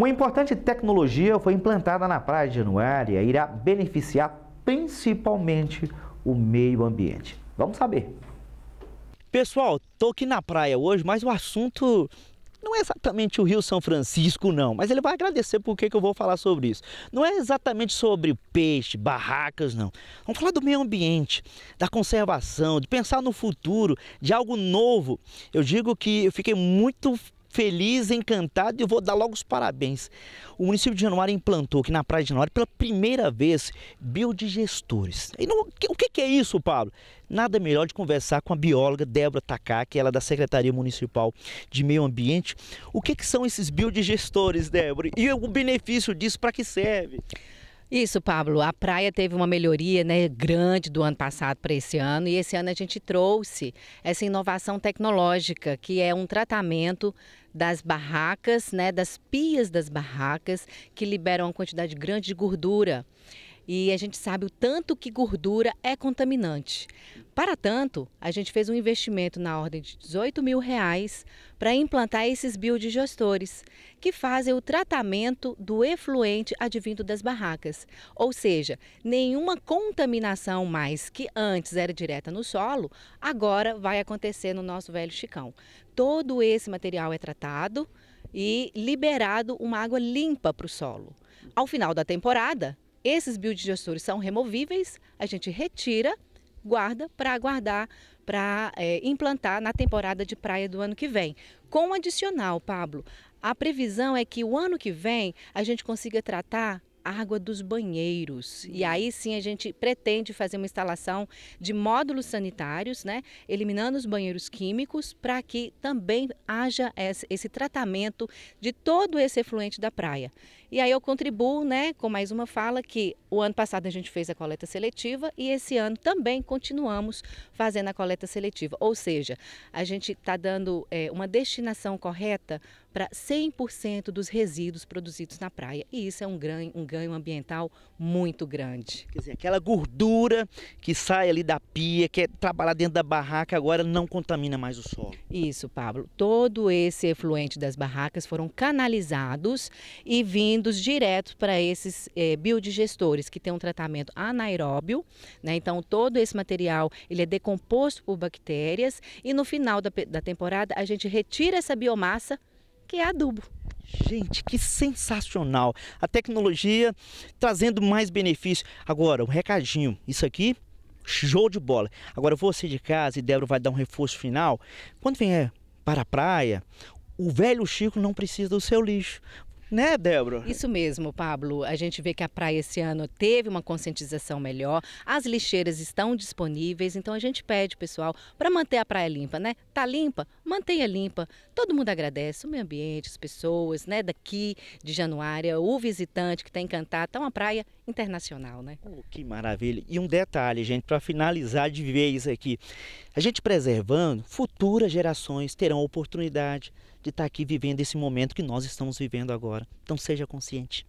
Uma importante tecnologia foi implantada na Praia de Januária e irá beneficiar principalmente o meio ambiente. Vamos saber. Pessoal, tô aqui na praia hoje, mas o assunto não é exatamente o Rio São Francisco, não, mas ele vai agradecer porque que eu vou falar sobre isso. Não é exatamente sobre peixe, barracas, não. Vamos falar do meio ambiente, da conservação, de pensar no futuro, de algo novo. Eu digo que eu fiquei muito feliz, encantado e vou dar logo os parabéns. O município de Januário implantou aqui na Praia de Januário pela primeira vez biodigestores. E não, o que, que é isso, Pablo? Nada melhor de conversar com a bióloga Débora que ela é da Secretaria Municipal de Meio Ambiente. O que, que são esses biodigestores, Débora? E o benefício disso, para que serve? Isso, Pablo. A praia teve uma melhoria né, grande do ano passado para esse ano e esse ano a gente trouxe essa inovação tecnológica, que é um tratamento das barracas, né, das pias das barracas, que liberam uma quantidade grande de gordura e a gente sabe o tanto que gordura é contaminante. Para tanto, a gente fez um investimento na ordem de 18 mil reais para implantar esses biodigestores, que fazem o tratamento do efluente advindo das barracas. Ou seja, nenhuma contaminação mais que antes era direta no solo, agora vai acontecer no nosso velho Chicão. Todo esse material é tratado e liberado uma água limpa para o solo. Ao final da temporada, esses biodigestores são removíveis, a gente retira, guarda para aguardar, para é, implantar na temporada de praia do ano que vem. Com um adicional, Pablo, a previsão é que o ano que vem a gente consiga tratar água dos banheiros. E hum. aí sim a gente pretende fazer uma instalação de módulos sanitários, né, eliminando os banheiros químicos, para que também haja esse tratamento de todo esse efluente da praia. E aí eu contribuo, né, com mais uma fala que o ano passado a gente fez a coleta seletiva e esse ano também continuamos fazendo a coleta seletiva. Ou seja, a gente está dando é, uma destinação correta para 100% dos resíduos produzidos na praia. E isso é um grande, um ganho ambiental muito grande. Quer dizer, aquela gordura que sai ali da pia, que é trabalhar dentro da barraca, agora não contamina mais o solo. Isso, Pablo. Todo esse efluente das barracas foram canalizados e vindos direto para esses eh, biodigestores, que tem um tratamento anaeróbio. Né? Então, todo esse material ele é decomposto por bactérias e no final da, da temporada a gente retira essa biomassa que é adubo. Gente, que sensacional! A tecnologia trazendo mais benefícios. Agora, um recadinho: isso aqui, show de bola. Agora, você de casa e Débora vai dar um reforço final. Quando vier para a praia, o velho Chico não precisa do seu lixo né, Débora? Isso mesmo, Pablo. A gente vê que a praia esse ano teve uma conscientização melhor, as lixeiras estão disponíveis, então a gente pede, pessoal, para manter a praia limpa, né? Tá limpa? Mantenha limpa. Todo mundo agradece, o meio ambiente, as pessoas, né, daqui de Januária, o visitante que está encantado. Tá então, uma praia internacional, né? Oh, que maravilha. E um detalhe, gente, para finalizar de vez aqui. A gente preservando, futuras gerações terão oportunidade de estar aqui vivendo esse momento que nós estamos vivendo agora. Então seja consciente.